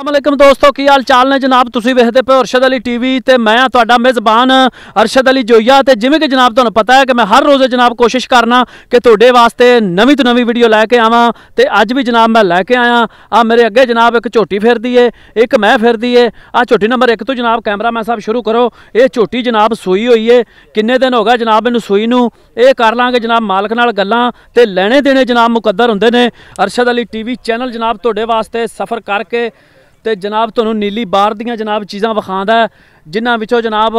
ਅਸਲਾਮੁਅਲੈਕਮ ਦੋਸਤੋ ਕੀ ਹਾਲ ਚਾਲ ਨੇ ਜਨਾਬ ਤੁਸੀਂ ਵੇਖਦੇ ਪਏ ਅਰਸ਼ਦ ਅਲੀ ਟੀਵੀ ਤੇ ਮੈਂ ਆ ਤੁਹਾਡਾ ਮੇਜ਼ਬਾਨ ਅਰਸ਼ਦ ਅਲੀ ਜੋਇਆ ਤੇ ਜਿਵੇਂ ਕਿ ਜਨਾਬ ਤੁਹਾਨੂੰ ਪਤਾ ਹੈ ਕਿ ਮੈਂ ਹਰ ਰੋਜ਼ ਜਨਾਬ ਕੋਸ਼ਿਸ਼ ਕਰਨਾ ਕਿ ਤੁਹਾਡੇ ਵਾਸਤੇ ਨਵੀਂ ਤੋਂ ਨਵੀਂ ਵੀਡੀਓ ਲੈ ਕੇ ਆਵਾਂ ਤੇ ਅੱਜ ਵੀ ਜਨਾਬ ਮੈਂ ਲੈ ਕੇ ਆਇਆ ਆ ਮੇਰੇ ਅੱਗੇ ਜਨਾਬ ਇੱਕ ਝੋਟੀ ਫਿਰਦੀ ਏ ਇੱਕ ਮੈਂ ਫਿਰਦੀ ਏ ਆ ਝੋਟੀ ਨੰਬਰ 1 ਤੋਂ ਜਨਾਬ ਕੈਮਰਾਮੈਨ ਸਾਹਿਬ ਸ਼ੁਰੂ ਕਰੋ ਇਹ ਝੋਟੀ ਜਨਾਬ ਸੂਈ ਹੋਈ ਏ ਕਿੰਨੇ ਦਿਨ ਹੋ ਗਿਆ ਜਨਾਬ ਇਹਨੂੰ ਸੂਈ ਨੂੰ ਇਹ ਕਰ ਲਾਂਗੇ ਜਨਾਬ ਮਾਲਕ ਨਾਲ ਗੱਲਾਂ ਤੇ ਲੈਣੇ ਦੇਣੇ ਜਨਾਬ ਮੁਕੱਦਰ ਹੁੰਦੇ ਨੇ ਅਰਸ਼ਦ ਅਲੀ ਟੀਵੀ ਚੈਨਲ ਜਨਾਬ ਤੁਹਾਡੇ ਵਾਸਤੇ ਸਫ਼ਰ ਕਰਕੇ ਤੇ ਜਨਾਬ ਤੁਹਾਨੂੰ ਨੀਲੀ ਬਾਹਰ ਦੀਆਂ ਜਨਾਬ ਚੀਜ਼ਾਂ ਵਿਖਾਉਂਦਾ ਜਿਨ੍ਹਾਂ ਵਿੱਚੋਂ ਜਨਾਬ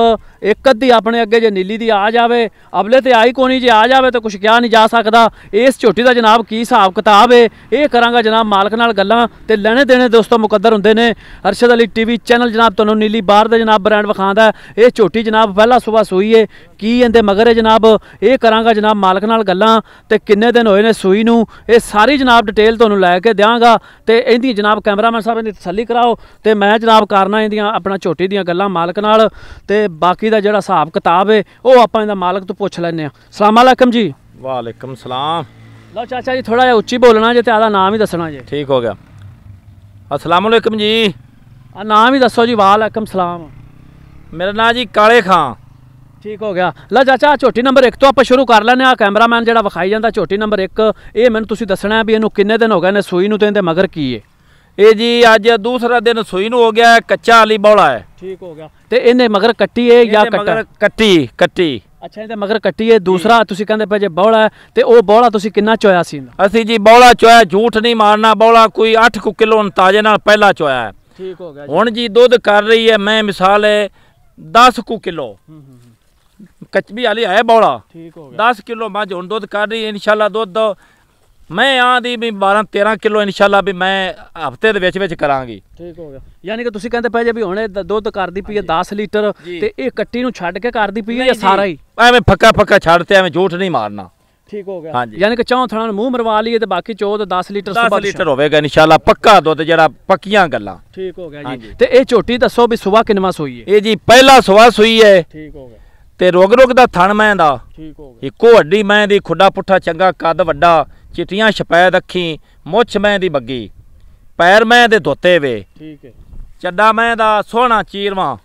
ਇੱਕ ਅੱਧੀ ਆਪਣੇ ਅੱਗੇ ਜੇ ਨੀਲੀ ਦੀ ਆ ਜਾਵੇ ਅਬਲੇ ਤੇ ਆਈ ਕੋਣੀ ਜੇ ਆ ਜਾਵੇ ਤਾਂ ਕੁਝ ਕਿਹਾ ਨਹੀਂ ਜਾ ਸਕਦਾ ਇਸ ਝੋਟੀ ਦਾ ਜਨਾਬ ਕੀ ਹਿਸਾਬ ਕਿਤਾਬ ਏ ਇਹ ਕਰਾਂਗਾ ਜਨਾਬ ਮਾਲਕ ਨਾਲ ਗੱਲਾਂ ਤੇ ਲੈਣੇ ਦੇਣੇ ਦੋਸਤੋ ਮੁਕੱਦਰ ਹੁੰਦੇ ਨੇ ਅਰਸ਼ਦ ਅਲੀ ਟੀਵੀ ਚੈਨਲ ਜਨਾਬ ਤੁਹਾਨੂੰ ਨੀਲੀ ਬਾਹਰ ਦਾ ਜਨਾਬ ਬ੍ਰਾਂਡ ਵਿਖਾਉਂਦਾ ਇਹ ਝੋਟੀ ਜਨਾਬ ਪਹਿਲਾ ਸਵੇਰ ਸੋਈ ਏ ਕੀ ਇਹਦੇ ਮਗਰ ਏ ਜਨਾਬ ਇਹ ਕਰਾਂਗਾ ਜਨਾਬ ਮਾਲਕ ਨਾਲ ਗੱਲਾਂ ਤੇ ਕਿੰਨੇ ਦਿਨ ਹੋਏ ਨੇ ਸੂਈ ਨੂੰ ਇਹ ਸਾਰੀ ਜਨਾਬ ਡਿਟੇਲ ਤੁਹਾਨੂੰ ਲੈ ਕੇ ਦਿਆਂਗਾ ਤੇ ਇਹਦੀ ਜਨਾਬ ਕੈਮਰਾਮੈਨ ਸਾਹਿਬ ਇਹਦੀ ਤਸੱਲੀ ਕਰਾਓ ਤੇ ਮੈਂ ਜਨਾਬ ਕਰਨਾ ਇਹਦੀਆਂ ਆਪਣਾ ਝੋਟੀ ਦੀਆਂ ਗੱਲਾਂ ਮਾਲਕ ਨਾਲ ਤੇ ਬਾਕੀ ਦਾ ਜਿਹੜਾ ਹਿਸਾਬ ਕਿਤਾਬ ਹੈ ਉਹ ਆਪਾਂ ਇਹਦਾ ਮਾਲਕ ਤੋਂ ਪੁੱਛ ਲੈਨੇ ਆ ਸਲਾਮ ਅਲੈਕਮ ਜੀ ਵਾਲੇਕਮ ਸਲਾਮ ਲਓ ਚਾਚਾ ਜੀ ਥੋੜਾ ਜਿਹਾ ਉੱਚੀ ਬੋਲਣਾ ਜੇ ਤੇ ਆਦਾ ਨਾਮ ਹੀ ਦੱਸਣਾ ਜੇ ਠੀਕ ਹੋ ਗਿਆ ਅਸਲਾਮ ਅਲੈਕਮ ਜੀ ਆ ਨਾਮ ਹੀ ਦੱਸੋ ਜੀ ਵਾਲੇਕਮ ਸਲਾਮ ਮੇਰਾ ਨਾਮ ਜੀ ਕਾਲੇ ਖਾਂ ਠੀਕ ਹੋ ਗਿਆ ਲਓ ਚਾਚਾ ਛੋਟੀ ਨੰਬਰ 1 ਤੋਂ ਆਪਾਂ ਸ਼ੁਰੂ ਕਰ ਲੈਨੇ ਆ ਕੈਮਰਾਮੈਨ ਜਿਹੜਾ ਵਿਖਾਈ ਜਾਂਦਾ ਛੋਟੀ ਨੰਬਰ 1 ਇਹ ਮੈਨੂੰ ਤੁਸੀਂ ਦੱਸਣਾ ਵੀ ਇਹਨੂੰ ਕਿੰਨੇ ਦਿਨ ਹੋ ਗਏ ਨੇ ਸੂਈ ਨੂੰ ਤੇ ਇਹਦੇ ਮਗਰ ਕੀ ਹੈ ਇਹ ਜੀ ਅੱਜ ਦੂਸਰਾ ਦਿਨ ਸੂਈ ਨੂੰ ਹੋ ਗਿਆ ਕੱਚਾ ਵਾਲੀ ਬੌਲਾ ਹੈ ਠੀਕ ਹੋ ਗਿਆ ਤੇ ਇਹਨੇ ਮਗਰ ਕੱਟੀ ਹੈ ਜਾਂ ਕੱਟਾ ਕੱਟੀ ਕੱਟੀ ਅੱਛਾ ਇਹਦੇ ਮਗਰ ਕੱਟੀ ਹੈ ਦੂਸਰਾ ਤੁਸੀਂ ਕਹਿੰਦੇ ਪਏ ਜੇ ਬੌਲਾ ਤੇ ਉਹ ਬੌਲਾ ਤੁਸੀਂ ਕਿੰਨਾ ਚੋਇਆ ਸੀ ਅਸੀਂ ਜੀ ਬੌਲਾ ਚੋਇਆ ਝੂਠ ਨਹੀਂ ਮਾਰਨਾ ਬੌਲਾ ਕੋਈ 8 ਕੁ ਕਿਲੋ ਅੰਤਾਜੇ ਨਾਲ ਪਹਿਲਾ ਚੋਇਆ ਹੈ ਠੀਕ ਹੋ ਗਿਆ ਹੁਣ ਜੀ ਦੁੱਧ ਕਰ ਰਹੀ ਹੈ ਮੈਂ ਮਿਸਾਲ ਹੈ 10 ਕੁ ਕਿਲੋ ਹੂੰ ਹੂੰ ਕਚਬੀ ਵਾਲੀ ਹੈ ਬੌਲਾ ਠੀਕ ਹੋ ਗਿਆ 10 ਕਿਲੋ ਮੱਝ ਹੁਣ ਦੁੱਧ ਕਰ ਰਹੀ ਹੈ ਇਨਸ਼ਾਅੱਲਾ ਦੁੱਧ ਮੈਂ ਆਂਦੀ ਵੀ 12 13 ਕਿਲੋ ਇਨਸ਼ਾਅੱਲਾ ਵੀ ਮੈਂ ਹਫਤੇ ਦੇ ਵਿੱਚ ਵਿੱਚ ਕਰਾਂਗੀ ਠੀਕ ਹੋ ਗਿਆ ਯਾਨੀ ਕਿ ਤੁਸੀਂ ਕਹਿੰਦੇ ਪਏ ਜੇ ਵੀ ਹੁਣ ਦੁੱਧ ਕਰਦੀ ਪਈ ਹੈ 10 ਲੀਟਰ ਤੇ ਇਹ ਕੱਟੀ ਨੂੰ ਛੱਡ ਕੇ ਕਰਦੀ ਪਈ ਹੈ ਜਾਂ ਸਾਰਾ ਹੀ ਐਵੇਂ ਫੱਕਾ ਫੱਕਾ ਛੱਡ ਤੇ ਐਵੇਂ ਝੂਠ ਨਹੀਂ ਮਾਰਨਾ ਠੀਕ ਹੋ ਗਿਆ ਯਾਨੀ ਕਿ ਚੌਂ ਥਣਾਂ ਨੂੰ ਮੂੰਹ ਮਰਵਾ ਲਈਏ ਤੇ ਬਾਕੀ ਚੌਂ 10 ਲੀਟਰ ਸੁਬਾਹ 10 ਲੀਟਰ ਹੋਵੇਗਾ ਇਨਸ਼ਾਅੱਲਾ ਪੱਕਾ ਦੁੱਧ ਜਿਹੜਾ ਪੱਕੀਆਂ ਗੱਲਾਂ ਠੀਕ ਹੋ ਗਿਆ ਜੀ ਤੇ ਇਹ ਝੋਟੀ ਦੱਸੋ ਵੀ ਸਵੇਰ ਕਿੰਨਵਾ ਸੋਈ ਹੈ ਇਹ ਜੀ ਪਹਿਲਾ ਸਵੇਰ ਸੋਈ ਹੈ ਠੀਕ ਹੋ ਗਿਆ ਤੇ ਰੋਗ ਰੋਗ ਦਾ ਥਣ ਮੈਂ ਦਾ ਠੀਕ ਹੋ ਗਿਆ ਇੱਕੋ ਹੱਡੀ ਮੈਂ ਦੀ ਖੁੱਡਾ ਪੁੱਠਾ ਚੰਗਾ ਕੱਦ ਵੱਡਾ ਚਿਟੀਆਂ ਸ਼ਪੈਦ ਅੱਖੀ ਮੁੱਛ ਮੈਂ ਦੀ ਬੱਗੀ ਪੈਰ ਮੈਂ ਦੇ ਦੁੱਤੇ ਵੇ ਠੀਕ ਹੈ ਚੱਡਾ ਮੈਂ ਦਾ ਸੋਹਣਾ ਚੀਰਵਾ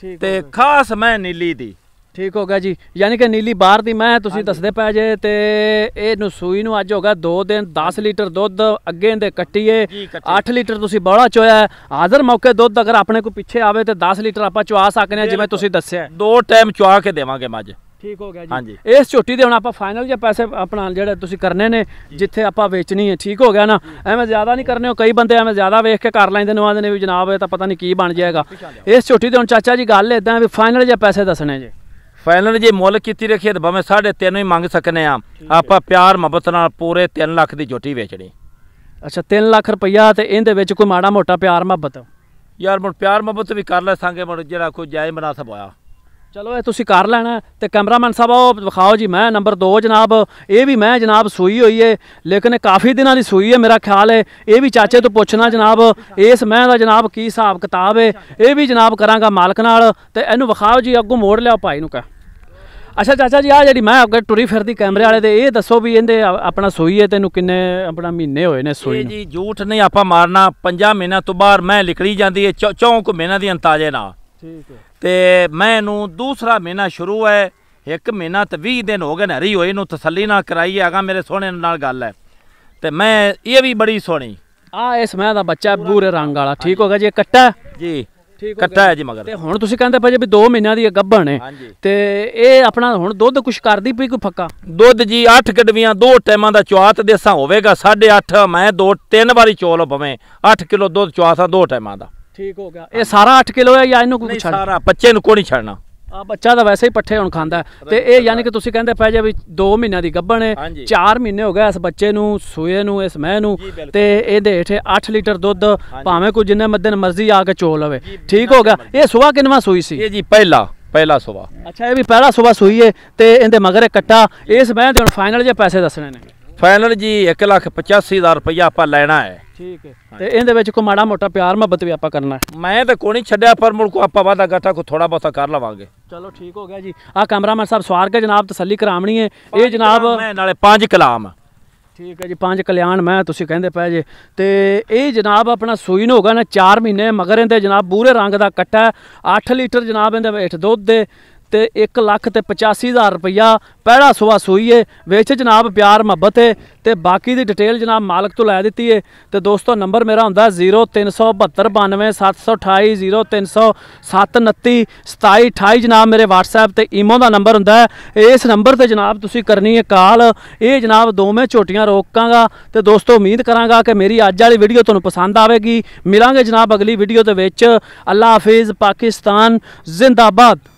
ਠੀਕ ਤੇ ਖਾਸ ਮੈਂ ਨੀਲੀ ਦੀ ਠੀਕ ਹੋ ਗਿਆ ਜੀ ਯਾਨੀ ਕਿ ਨੀਲੀ ਬਾਹਰ ਦੀ ਮੈਂ ਤੁਸੀਂ ਦੱਸਦੇ ਪੈ ਜੇ ਤੇ ਇਹ ਨੂੰ ਸੂਈ ਨੂੰ ਅੱਜ ਹੋਗਾ 2 ਦਿਨ 10 ਲੀਟਰ ਦੁੱਧ ਅੱਗੇ ਦੇ ਕੱਟੀਏ 8 ਲੀਟਰ ਤੁਸੀਂ ਬੜਾ ਚੋਇਆ ਹਾਜ਼ਰ ਮੌਕੇ ਦੁੱਧ ਅਗਰ ਆਪਣੇ ਕੋ ਪਿੱਛੇ ਆਵੇ ਤੇ 10 ਲੀਟਰ ਆਪਾਂ ਚਵਾ ਸਕਨੇ ਜਿਵੇਂ ਤੁਸੀਂ ਦੱਸਿਆ ਦੋ ਟਾਈਮ ਚਵਾ ਕੇ ਦੇਵਾਂਗੇ ਮੱਝ ਠੀਕ ਹੋ ਗਿਆ ਜੀ ਇਸ ਝੋਟੀ ਦੇ ਹੁਣ ਆਪਾਂ ਫਾਈਨਲ ਜੇ ਪੈਸੇ ਆਪਣਾ ਜਿਹੜਾ ਤੁਸੀਂ ਕਰਨੇ ਨੇ ਜਿੱਥੇ ਆਪਾਂ ਵੇਚਣੀ ਹੈ ਠੀਕ ਹੋ ਗਿਆ ਨਾ ਐਵੇਂ ਜ਼ਿਆਦਾ ਨਹੀਂ ਕਰਨੇ ਹੋ ਕਈ ਬੰਦੇ ਐਵੇਂ ਜ਼ਿਆਦਾ ਵੇਖ ਕੇ ਕਰ ਲੈਂਦੇ ਨੇ ਆਂਦੇ ਨੇ ਵੀ ਜਨਾਬ ਇਹ ਤਾਂ ਪਤਾ ਨਹੀਂ ਕੀ ਬਣ ਜਾਏਗਾ ਇਸ ਝੋਟੀ ਦੇ ਹੁਣ ਚਾਚਾ ਜੀ ਗੱਲ ਇਦਾਂ ਵੀ ਫਾਈਨਲ ਜੇ ਪੈਸੇ ਦੱਸਣੇ ਜੀ ਫਾਈਨਲ ਜੇ ਮੁੱਲ ਕੀਤੀ ਰੱਖੀ ਤਾਂ ਭਾਵੇਂ 3.5 ਹੀ ਮੰਗ ਸਕਨੇ ਆ ਆਪਾਂ ਪਿਆਰ ਮੁਹੱਬਤ ਨਾਲ ਪੂਰੇ 3 ਲੱਖ ਦੀ ਝੋਟੀ ਵੇਚਣੀ ਅੱਛਾ 3 ਲੱਖ ਰੁਪਈਆ ਤੇ ਇਹਦੇ ਵਿੱਚ ਕੋਈ ਮਾੜਾ ਮੋਟਾ ਪਿਆਰ ਮੁਹੱਬਤ ਯਾਰ ਮੁਰ ਪਿਆਰ ਮੁਹੱਬਤ ਵੀ ਕਰ ਲੈ ਸੰਗੇ ਮੁਰ ਜਿਹੜਾ ਕੋਈ ਜਾਇਜ਼ ਮਨਾਸਬ ਹੋਇਆ ਚਲੋ ਇਹ ਤੁਸੀਂ ਕਰ ਲੈਣਾ ਤੇ ਕੈਮਰਾਮੈਨ ਸਾਹਿਬ ਉਹ ਵਿਖਾਓ ਜੀ ਮੈਂ ਨੰਬਰ 2 ਜਨਾਬ ਇਹ ਵੀ ਮੈਂ ਜਨਾਬ ਸੂਈ ਹੋਈ ਏ ਲੇਕਿਨ ਇਹ ਕਾਫੀ ਦਿਨਾਂ ਦੀ ਸੂਈ ਏ ਮੇਰਾ ਖਿਆਲ ਏ ਇਹ ਵੀ ਚਾਚੇ ਤੋਂ ਪੁੱਛਣਾ ਜਨਾਬ ਇਸ ਮੈਂ ਦਾ ਜਨਾਬ ਕੀ ਹਿਸਾਬ ਕਿਤਾਬ ਏ ਇਹ ਵੀ ਜਨਾਬ ਕਰਾਂਗਾ ਮਾਲਕ ਨਾਲ ਤੇ ਇਹਨੂੰ ਵਿਖਾਓ ਜੀ ਅੱਗੋਂ ਮੋੜ ਲਿਆ ਭਾਈ ਨੂੰ ਕਾ ਅੱਛਾ ਚਾਚਾ ਜੀ ਆ ਜਿਹੜੀ ਮੈਂ ਅੱਗੇ ਟੁਰੀ ਫਿਰਦੀ ਕੈਮਰੇ ਵਾਲੇ ਦੇ ਇਹ ਦੱਸੋ ਵੀ ਇਹਦੇ ਆਪਣਾ ਸੂਈ ਏ ਤੈਨੂੰ ਕਿੰਨੇ ਆਪਣਾ ਮਹੀਨੇ ਹੋਏ ਨੇ ਸੂਈ ਜੀ ਝੂਠ ਨਹੀਂ ਆਪਾਂ ਮਾਰਨਾ 50 ਮਹੀਨਾ ਤੋਂ ਬਾਅਦ ਮੈਂ ਲਿਖੜੀ ਜਾਂਦੀ ਏ ਚੌਂਕ ਮਹੀਨਾ ਦੀ ਅੰਤਾਜੇ ਨਾਲ ਠੀਕ ਤੇ ਮੈਂ ਨੂੰ ਦੂਸਰਾ ਮਹੀਨਾ ਸ਼ੁਰੂ ਹੈ ਇੱਕ ਮਹੀਨਾ ਤੇ 20 ਦਿਨ ਹੋ ਗਏ ਰਹੀ ਹੋਈ ਨੂੰ ਤਸੱਲੀ ਨਾ ਕਰਾਈ ਆਗਾ ਮੇਰੇ ਸੋਹਣੇ ਨਾਲ ਗੱਲ ਹੈ ਤੇ ਮੈਂ ਇਹ ਵੀ ਬੜੀ ਸੋਹਣੀ ਆ ਇਸ ਮੈਂ ਦਾ ਬੱਚਾ ਬੂਰੇ ਰੰਗ ਵਾਲਾ ਠੀਕ ਹੋਗਾ ਜੀ ਕੱਟਾ ਜੀ ਕੱਟਾ ਹੈ ਜੀ ਮਗਰ ਤੇ ਹੁਣ ਤੁਸੀਂ ਕਹਿੰਦੇ ਭਾਜੀ ਵੀ 2 ਮਹੀਨਿਆਂ ਦੀ ਗੱਭਣ ਹੈ ਤੇ ਇਹ ਆਪਣਾ ਹੁਣ ਦੁੱਧ ਕੁਛ ਕਰਦੀ ਪਈ ਕੋਈ ਫੱਕਾ ਦੁੱਧ ਜੀ 8 ਗੱਡਵੀਆਂ ਦੋ ਟਾਈਮਾਂ ਦਾ ਚੁਆਤ ਦੇਸਾਂ ਹੋਵੇਗਾ 8.5 ਮੈਂ ਦੋ ਤਿੰਨ ਵਾਰੀ ਚੋਲ ਬਵੇਂ 8 ਕਿਲੋ ਦੁੱਧ ਚੁਆਸਾਂ ਦੋ ਟਾਈਮਾਂ ਦਾ ਠੀਕ ਹੋ ਗਿਆ ਇਹ ਸਾਰਾ 8 ਕਿਲੋ ਹੈ ਜਾਂ ਇਹਨੂੰ ਕੋਈ ਛੱਡ ਸਾਰਾ ਬੱਚੇ ਨੂੰ ਕੋਈ ਨਹੀਂ ਛੱਡਣਾ ਆ ਬੱਚਾ ਤਾਂ ਵੈਸੇ ਹੀ ਪੱਠੇ ਹੁਣ ਖਾਂਦਾ ਤੇ ਇਹ ਯਾਨੀ ਕਿ ਤੁਸੀਂ ਕਹਿੰਦੇ ਪੈ ਜਾ ਵੀ 2 ਮਹੀਨਿਆਂ ਦੀ ਗੱਭਣ ਹੈ 4 ਮਹੀਨੇ ਹੋ ਗਏ ਇਸ ਬੱਚੇ ਨੂੰ ਸੂਏ ਨੂੰ ਇਸ ਮੈਂ ਨੂੰ ਤੇ ਇਹਦੇ ਇਥੇ 8 ਲੀਟਰ ਦੁੱਧ ਭਾਵੇਂ ਕੋਈ ਜਿੰਨੇ ਮੱਦਨ ਮਰਜ਼ੀ ਆ ਕੇ ਚੋ ਲਵੇ ਠੀਕ ਹੋ ਗਿਆ ਇਹ ਸਵੇਰ ਕਿੰਨਾ ਸੂਈ ਸੀ ਇਹ ਜੀ ਪਹਿਲਾ ਪਹਿਲਾ ਸਵੇਰ ਅੱਛਾ ਇਹ ਵੀ ਪਹਿਲਾ ਸਵੇਰ ਸੂਈ ਹੈ ਤੇ ਇਹਦੇ ਮਗਰ ਕੱਟਾ ਇਸ ਮੈਂ ਦੇ ਹੁਣ ਫਾਈਨਲ ਜੇ ਪੈਸੇ ਦੱਸਣੇ ਨੇ ਫਾਈਨਲ ਜੀ 1 ਲੱਖ ਰੁਪਇਆ ਆਪਾਂ ਲੈਣਾ ਹੈ ਠੀਕ ਹੈ ਤੇ ਇਹਦੇ ਵਿੱਚ ਕੋ ਮਾੜਾ ਮੋਟਾ ਪਿਆਰ ਮੁਹੱਬਤ ਵੀ ਆਪਾਂ ਕਰਨਾ ਮੈਂ ਤਾਂ ਕੋ ਨਹੀਂ ਛੱਡਿਆ ਪਰ ਮੁੜ ਕੋ ਆਪਾਂ ਵਾਦਾ ਗੱਠਾ ਕੋ ਥੋੜਾ ਬਹੁਤਾ ਕਰ ਲਵਾਂਗੇ ਚਲੋ ਠੀਕ ਹੋ ਗਿਆ ਜੀ ਆ ਕੈਮਰਾਮੈਨ ਸਾਹਿਬ ਸਵਾਰ ਕੇ ਜਨਾਬ ਤਸੱਲੀ ਕਰਾਮਣੀ ਹੈ ਇਹ ਜਨਾਬ ਮੈਂ ਨਾਲੇ ਪੰਜ ਕਲਾਮ ਠੀਕ ਹੈ ਜੀ ਪੰਜ ਕਲਿਆਣ ਮੈਂ ਤੁਸੀਂ ਕਹਿੰਦੇ ਪਏ ਜੇ ਤੇ ਇਹ ਜਨਾਬ ਆਪਣਾ ਸੂਈ ਨੋਗਾ ਹੋਗਾ ਨਾ 4 ਮਹੀਨੇ ਮਗਰ ਇਹਦੇ ਜਨਾਬ ਪੂਰੇ ਰੰਗ ਦਾ ਕੱਟਾ 8 ਲੀਟਰ ਜਨਾਬ ਇਹਦੇ ਵਿੱਚ ਦੁੱਧ ਦੇ ਤੇ 1 ਲੱਖ ਤੇ 85000 ਰੁਪਇਆ ਪਹਿਲਾ ਸੁਆ ਏ ਵਿੱਚ ਜਨਾਬ ਪਿਆਰ ਮੁਹੱਬਤ ਹੈ ਤੇ ਬਾਕੀ ਦੀ ਡਿਟੇਲ ਜਨਾਬ ਮਾਲਕ ਤੋਂ ਲੈ ਦਿੱਤੀ ਏ ਤੇ ਦੋਸਤੋ ਨੰਬਰ ਮੇਰਾ ਹੁੰਦਾ 037292728 ਜਨਾਬ ਮੇਰੇ WhatsApp ਤੇ ਈਮੋ ਦਾ ਨੰਬਰ ਹੁੰਦਾ ਹੈ ਇਸ ਨੰਬਰ ਤੇ ਜਨਾਬ ਤੁਸੀਂ ਕਰਨੀ ਹੈ ਕਾਲ ਇਹ ਜਨਾਬ ਦੋਵੇਂ ਝੋਟੀਆਂ ਰੋਕਾਂਗਾ ਤੇ ਦੋਸਤੋ ਉਮੀਦ ਕਰਾਂਗਾ ਕਿ ਮੇਰੀ ਅੱਜ ਵਾਲੀ ਵੀਡੀਓ ਤੁਹਾਨੂੰ ਪਸੰਦ ਆਵੇਗੀ ਮਿਲਾਂਗੇ ਜਨਾਬ ਅਗਲੀ ਵੀਡੀਓ ਦੇ ਵਿੱਚ ਅੱਲਾ ਹਾਫਿਜ਼ ਪਾਕਿਸਤਾਨ ਜ਼ਿੰਦਾਬਾਦ